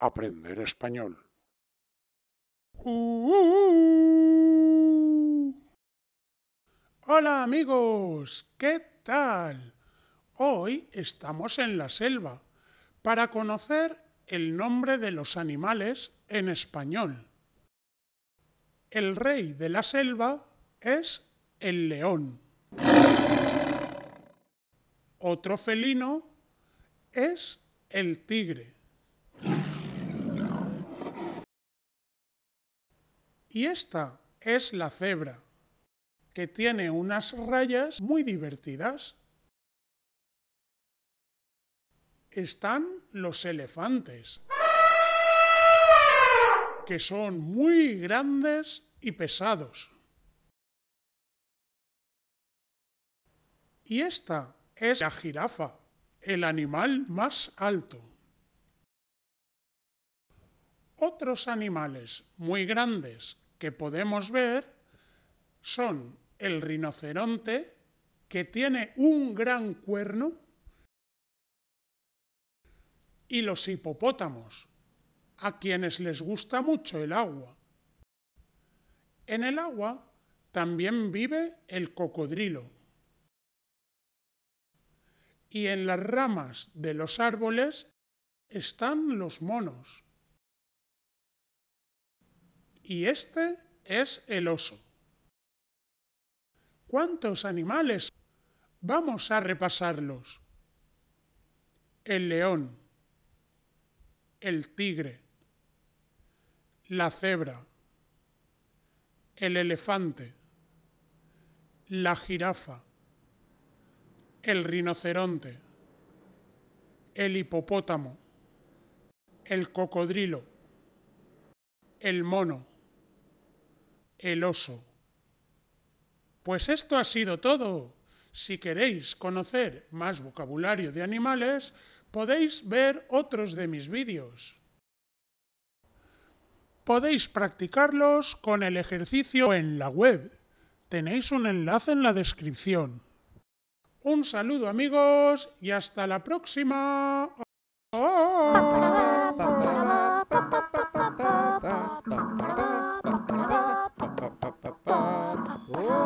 aprender español. Hola amigos, ¿qué tal? Hoy estamos en la selva para conocer el nombre de los animales en español. El rey de la selva es el león. Otro felino es el tigre. Y esta es la cebra, que tiene unas rayas muy divertidas. Están los elefantes, que son muy grandes y pesados. Y esta es la jirafa, el animal más alto. Otros animales muy grandes que podemos ver son el rinoceronte, que tiene un gran cuerno, y los hipopótamos, a quienes les gusta mucho el agua. En el agua también vive el cocodrilo y en las ramas de los árboles están los monos. Y este es el oso. ¿Cuántos animales? Vamos a repasarlos. El león, el tigre, la cebra, el elefante, la jirafa, el rinoceronte, el hipopótamo, el cocodrilo, el mono, el oso. Pues esto ha sido todo. Si queréis conocer más vocabulario de animales, podéis ver otros de mis vídeos. Podéis practicarlos con el ejercicio en la web. Tenéis un enlace en la descripción. Un saludo amigos y hasta la próxima. Oh.